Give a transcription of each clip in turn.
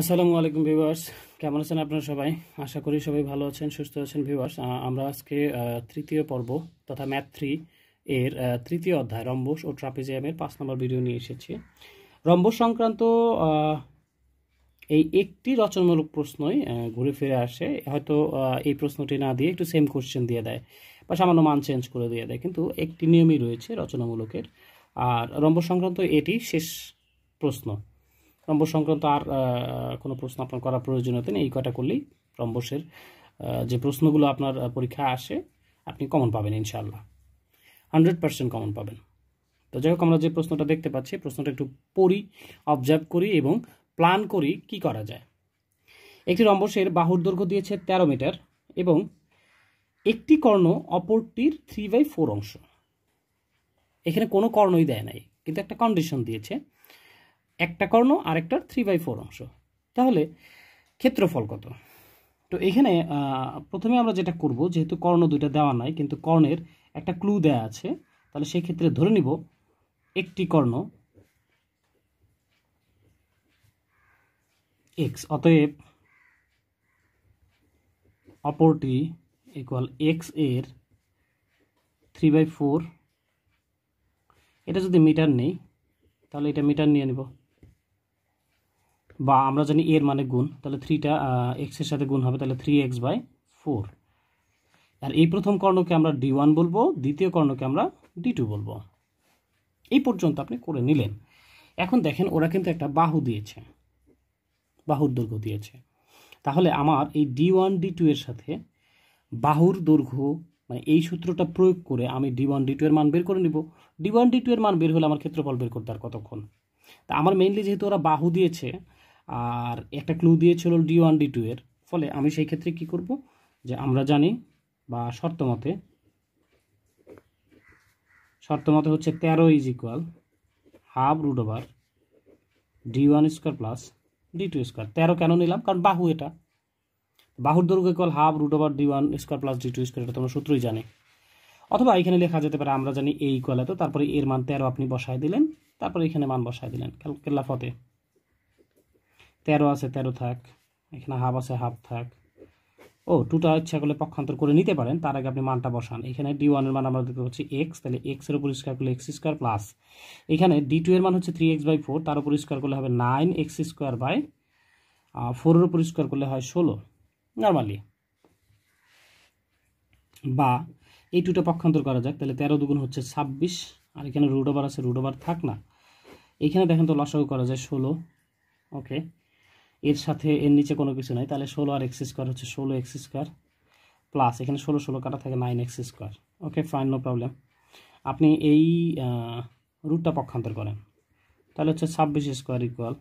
আসসালামু আলাইকুম ভিউয়ার্স কেমন আছেন আপনারা সবাই আশা করি সবাই ভালো আছেন সুস্থ আছেন ভিউয়ার্স আমরা আজকে তৃতীয় পর্ব তথা ম্যাথ থ্রি এর তৃতীয় অধ্যায় রম্বস ও ট্রাপিজিয়ামের পাঁচ নম্বর ভিডিও নিয়ে এসেছি রম্বস সংক্রান্ত এই একটি রচনামূলক প্রশ্নই ঘুরে ফিরে আসে হয়তো এই প্রশ্নটি না দিয়ে একটু সেম কোশ্চেন দিয়ে দেয় বা সামান্য মান চেঞ্জ করে দিয়ে দেয় কিন্তু একটি নিয়মই রয়েছে রচনামূলকের আর রম্বস সংক্রান্ত এটি শেষ প্রশ্ন রম্বস সংক্রান্ত আর কোনো প্রশ্ন আপনার করার প্রয়োজনীয়তা নেই এই কটা করলেই রম্বসের যে প্রশ্নগুলো আপনার পরীক্ষা আসে আপনি কমন পাবেন ইনশাল্লাহ হান্ড্রেড পার্সেন্ট কমন পাবেন তো যাই হোক আমরা যে প্রশ্নটা দেখতে পাচ্ছি প্রশ্নটা একটু পড়ি অবজার্ভ করি এবং প্ল্যান করি কি করা যায় একটি রম্বসের বাহুর দৈর্ঘ্য দিয়েছে ১৩ মিটার এবং একটি কর্ণ অপরটির থ্রি বাই ফোর অংশ এখানে কোনো কর্ণই দেয় নাই কিন্তু একটা কন্ডিশন দিয়েছে একটা কর্ণ আর একটার থ্রি বাই ফোর অংশ তাহলে ক্ষেত্রফল কত তো এখানে প্রথমে আমরা যেটা করব যেহেতু কর্ণ দুইটা দেওয়া নাই কিন্তু কর্ণের একটা ক্লু দেয়া আছে তাহলে সেই ক্ষেত্রে ধরে নিব একটি কর্ণ এক্স অতএব অপরটি ইকুয়াল এক্স এর থ্রি বাই ফোর এটা যদি মিটার নেই তাহলে এটা মিটার নিয়ে নিব বা আমরা জানি এর মানে গুণ তাহলে থ্রিটা এক্সের সাথে গুণ হবে তাহলে থ্রি এক্স বাই ফোর আর এই প্রথম কর্ণকে আমরা ডি ওয়ান বলবো দ্বিতীয় কর্ণকে আমরা ডি টু বলবো এই পর্যন্ত আপনি করে নিলেন এখন দেখেন ওরা কিন্তু একটা বাহু দিয়েছে বাহুর দৈর্ঘ্য দিয়েছে তাহলে আমার এই ডি ওয়ান ডি টু এর সাথে বাহুর দৈর্ঘ্য মানে এই সূত্রটা প্রয়োগ করে আমি ডি ওয়ান ডি টু এর মান বের করে নিব ডি ওয়ান ডি টু এর মান বের হলে আমার ক্ষেত্রফল বের করতে আর কতক্ষণ তা আমার মেইনলি যেহেতু ওরা বাহু দিয়েছে আর একটা ক্লু দিয়েছিল ডি ওয়ান ডি টু এর ফলে আমি সেই ক্ষেত্রে কি করব যে আমরা জানি বা শর্ত মতে শর্ত মতে হচ্ছে তেরো is equal half root over D one square plus D two square তেরো কেন নিলাম কারণ বাহু এটা বাহুর দৈর্ঘ্য equal half root over D one square plus D two square এটা তোমরা সূত্রই জানি অথবা এখানে লেখা যেতে পারে আমরা জানি এ ইকুয়াল এত তারপরে এর মান তেরো আপনি বসায় দিলেন তারপরে এখানে মান বসায় দিলেন কেল্লা ফতে তেরো আছে তেরো থাক এখানে হাফ আছে হাফ থাক ও টুটা ইচ্ছা করলে পক্ষান্তর করে নিতে পারেন তার আগে আপনি মানটা বসান এখানে ডি ওয়ানের মান আমরা দেখতে পাচ্ছি এক্স তাহলে এক্সের উপর স্কোয়ার করলে এক্স স্কোয়ার প্লাস এখানে ডি টু এর মান হচ্ছে থ্রি এক্স বাই ফোর তার উপর স্কোয়ার করলে হবে নাইন এক্স স্কোয়ার বাই ফোরের উপর স্কোয়ার করলে হয় ষোলো নর্মালি বা এই টুটা পক্ষান্তর করা যাক তাহলে তেরো দুগুণ হচ্ছে ছাব্বিশ আর এখানে রুট ওভার আছে রুট ওভার থাক না এখানে দেখেন তো লসাগু করা যায় ষোলো ওকে এর সাথে এর নিচে কোনো কিছু নাই তাহলে ষোলো আর এক্স স্কোয়ার হচ্ছে ষোলো এক্স স্কোয়ার প্লাস এখানে ষোলো ষোলো কাটা থাকে nine X square okay fine no problem আপনি এই রুটটা পক্ষান্তর করেন তাহলে হচ্ছে ছাব্বিশ স্কোয়ার ইকুয়াল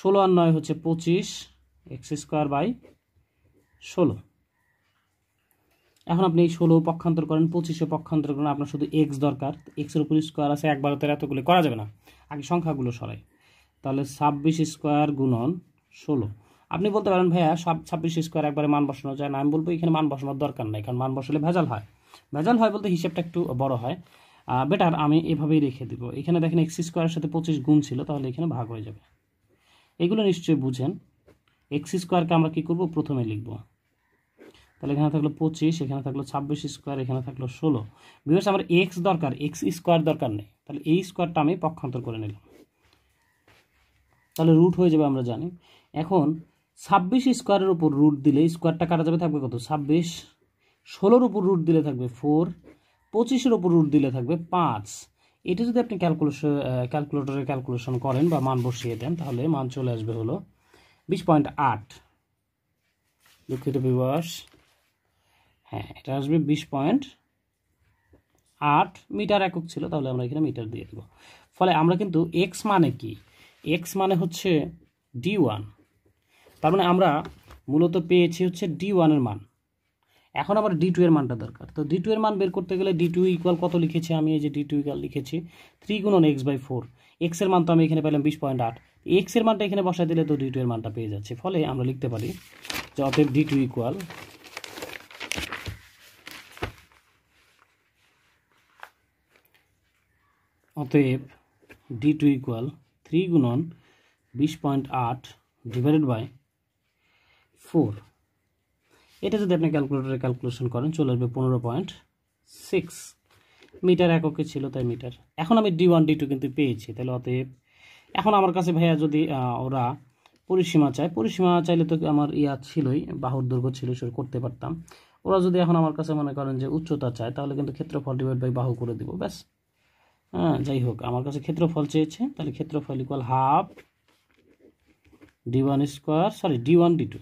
ষোলো আর নয় হচ্ছে পঁচিশ এক্স স্কোয়ার বাই ষোলো এখন আপনি এই ষোলো পক্ষান্তর করেন পঁচিশে পক্ষান্তর করেন আপনার শুধু এক্স দরকার এক্সের উপর স্কোয়ার আছে একবার তার এতগুলো করা যাবে না আগে সংখ্যাগুলো সরাই তাহলে ছাব্বিশ স্কোয়ার গুণন ষোলো আপনি বলতে পারেন ভাইয়া ছাব্বিশ স্কোয়ার একবারে মান বসানো যায় না আমি বলবো এখানে মান বসানোর দরকার নাই কারণ মান বসালে ভেজাল হয় ভেজাল হয় বলতে হিসেবটা একটু বড় হয় বেটার আমি এভাবেই রেখে দিব এখানে দেখেন এক্স স্কোয়ারের সাথে পঁচিশ গুণ ছিল তাহলে এখানে ভাগ হয়ে যাবে এগুলো নিশ্চয়ই বুঝেন এক্স স্কোয়ারকে আমরা কি করবো প্রথমে লিখব তাহলে এখানে থাকলো পঁচিশ এখানে থাকলো ছাব্বিশ স্কোয়ার এখানে থাকলো ষোলো বিকজ আমার এক্স দরকার এক্স স্কোয়ার দরকার নেই তাহলে এই স্কোয়ারটা আমি পক্ষান্তর করে নিলাম তাহলে রুট হয়ে যাবে আমরা জানি এখন ছাব্বিশ স্কোয়ারের উপর রুট দিলে স্কোয়ারটা কাটা যাবে থাকবে কত ছাব্বিশ ষোলোর উপর রুট দিলে থাকবে ফোর পঁচিশের উপর রুট দিলে থাকবে পাঁচ এটা যদি আপনি ক্যালকুলেশন ক্যালকুলেটরে ক্যালকুলেশন করেন বা মান বসিয়ে দেন তাহলে মান চলে আসবে হলো বিশ পয়েন্ট আট দুঃখিত বিবাস হ্যাঁ এটা আসবে বিশ পয়েন্ট আট মিটার একক ছিল তাহলে আমরা এখানে মিটার দিয়ে দেবো ফলে আমরা কিন্তু এক্স মানে কি এক্স মানে হচ্ছে ডি ওয়ান তার মানে আমরা মূলত পেয়েছি হচ্ছে ডি ওয়ানের মান এখন আবার ডি টু এর মানটা দরকার তো ডি টু এর মান বের করতে গেলে ডি টু ইকুয়াল কত লিখেছি আমি এই যে ডি টু ইকুয়াল লিখেছি থ্রি গুণন এক্স বাই ফোর এক্স এর মান তো আমি এখানে পেলাম বিশ পয়েন্ট আট এক্স এর মানটা এখানে বসায় দিলে তো ডি টু এর মানটা পেয়ে যাচ্ছে ফলে আমরা লিখতে পারি যে অতএব ডি টু ইকুয়াল অতএব ডি টু ইকুয়াল থ্রি গুণন বিশ পয়েন্ট আট ডিভাইডেড বাই ফোর এটা যদি আপনি ক্যালকুলেটারে ক্যালকুলেশন করেন চলে আসবে পনেরো পয়েন্ট সিক্স মিটার এককে ছিল তাই মিটার এখন আমি ডি ওয়ান ডি টু কিন্তু পেয়েছি তাহলে অতএব এখন আমার কাছে ভাইয়া যদি ওরা পরিসীমা চায় পরিসীমা চাইলে তো আমার ইয়া ছিলই বাহুর দৈর্ঘ্য ছিল সেটা করতে পারতাম ওরা যদি এখন আমার কাছে মনে করেন যে উচ্চতা চায় তাহলে কিন্তু ক্ষেত্রফল ডিভাইড বাই বাহু করে দিব ব্যাস হ্যাঁ যাই হোক আমার কাছে ক্ষেত্রফল চেয়েছে তাহলে ক্ষেত্রফল equal half D one square sorry D one D two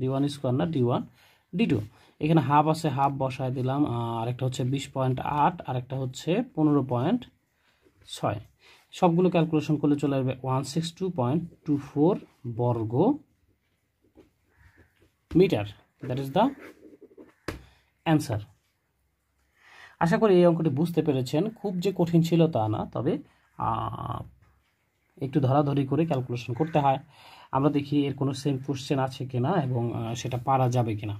D one square না ডি ওয়ান ডি টু এখানে হাফ আছে হাফ বসায় দিলাম আর একটা হচ্ছে বিশ পয়েন্ট আট আর একটা হচ্ছে পনেরো পয়েন্ট ছয় সবগুলো ক্যালকুলেশন করলে চলে আসবে one six two point two four বর্গ metre that is the answer আশা করি এই অঙ্কটি বুঝতে পেরেছেন খুব যে কঠিন ছিল তা না তবে একটু ধরাধরি করে ক্যালকুলেশন করতে হয় আমরা দেখি এর কোনো সেম কোশ্চেন আছে কিনা এবং সেটা পারা যাবে কিনা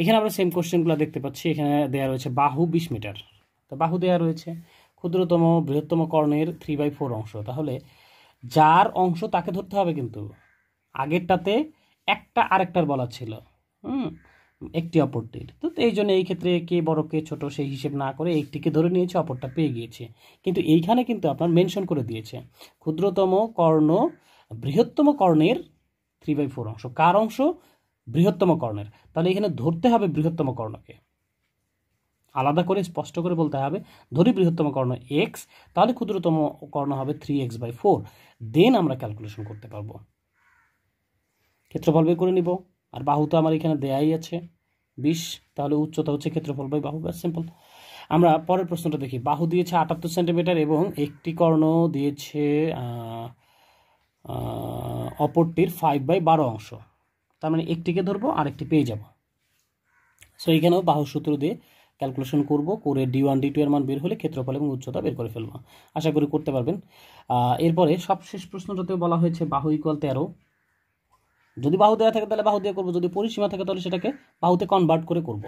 এখানে আমরা সেম কোশ্চেনগুলো দেখতে পাচ্ছি এখানে দেয়া রয়েছে বাহু বিশ মিটার তো বাহু দেয়া রয়েছে ক্ষুদ্রতম বৃহত্তম কর্ণের থ্রি বাই ফোর অংশ তাহলে যার অংশ তাকে ধরতে হবে কিন্তু আগেরটাতে একটা আরেকটার বলা ছিল হুম একটি অপরটির তো এই জন্য এই ক্ষেত্রে কে বড় কে ছোট সেই হিসেব না করে একটিকে ধরে নিয়েছে অপরটা পেয়ে গিয়েছে কিন্তু এইখানে কিন্তু আপনার মেনশন করে দিয়েছে ক্ষুদ্রতম কর্ণ বৃহত্তম কর্ণের থ্রি বাই ফোর অংশ কার অংশ বৃহত্তম কর্ণের তাহলে এখানে ধরতে হবে বৃহত্তম কর্ণকে আলাদা করে স্পষ্ট করে বলতে হবে ধরি বৃহত্তম কর্ণ এক্স তাহলে ক্ষুদ্রতম কর্ণ হবে three X by four then আমরা ক্যালকুলেশন করতে পারবো ক্ষেত্রফল বের করে নিব আর বাহু তো আমার এখানে দেয়াই আছে বিশ তাহলে উচ্চতা হচ্ছে ক্ষেত্রফল বাই বাহু ব্যাস সিম্পল আমরা পরের প্রশ্নটা দেখি বাহু দিয়েছে আটাত্তর সেন্টিমিটার এবং একটি কর্ণ দিয়েছে অপরটির ফাইভ বাই বারো অংশ তার মানে একটিকে ধরবো আরেকটি পেয়ে যাব সো এখানেও বাহু সূত্র দিয়ে ক্যালকুলেশন করব করে ডি ওয়ান ডি টু এর মান বের হলে ক্ষেত্রফল এবং উচ্চতা বের করে ফেলবো আশা করি করতে পারবেন এরপরে সবশেষ প্রশ্নটাতেও বলা হয়েছে বাহু ইকুয়াল তেরো যদি বাহু দেওয়া থাকে তাহলে বাহু দিয়ে করবো যদি পরিসীমা থাকে তাহলে সেটাকে বাহুতে কনভার্ট করে করব।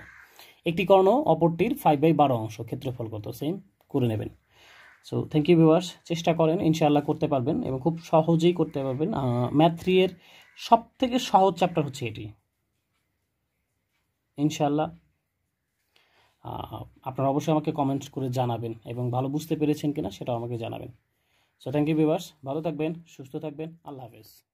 একটি কর্ণ অপরটির ফাইভ বাই বারো অংশ ক্ষেত্রফল কত সেম করে নেবেন সো থ্যাংক ইউ ভিউয়ার্স চেষ্টা করেন ইনশাআল্লাহ করতে পারবেন এবং খুব সহজেই করতে পারবেন ম্যাথ থ্রি এর সব থেকে সহজ চ্যাপ্টার হচ্ছে এটি ইনশাআল্লাহ আপনারা অবশ্যই আমাকে কমেন্ট করে জানাবেন এবং ভালো বুঝতে পেরেছেন কিনা সেটাও আমাকে জানাবেন সো থ্যাংক ইউ ভিউয়ার্স ভালো থাকবেন সুস্থ থাকবেন আল্লাহ হাফেজ